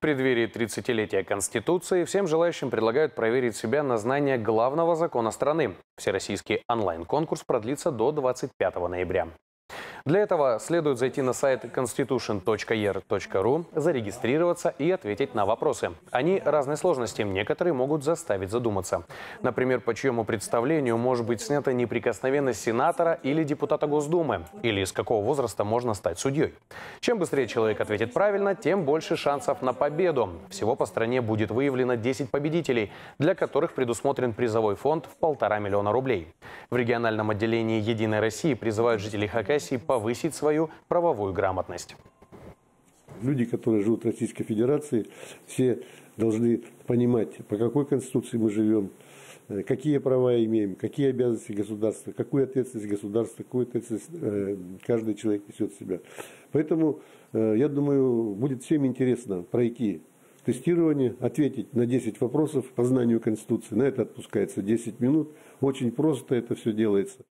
преддверии 30-летия Конституции всем желающим предлагают проверить себя на знание главного закона страны. Всероссийский онлайн-конкурс продлится до 25 ноября. Для этого следует зайти на сайт constitution.er.ru, зарегистрироваться и ответить на вопросы. Они разной сложности, некоторые могут заставить задуматься. Например, по чьему представлению может быть снята неприкосновенность сенатора или депутата Госдумы, или из какого возраста можно стать судьей. Чем быстрее человек ответит правильно, тем больше шансов на победу. Всего по стране будет выявлено 10 победителей, для которых предусмотрен призовой фонд в полтора миллиона рублей. В региональном отделении «Единой России» призывают жителей Хакасии повысить свою правовую грамотность. Люди, которые живут в Российской Федерации, все должны понимать, по какой конституции мы живем, э, какие права имеем, какие обязанности государства, какую ответственность государства, какую ответственность э, каждый человек несет в себя. Поэтому, э, я думаю, будет всем интересно пройти тестирование, ответить на 10 вопросов по знанию Конституции. На это отпускается 10 минут. Очень просто это все делается.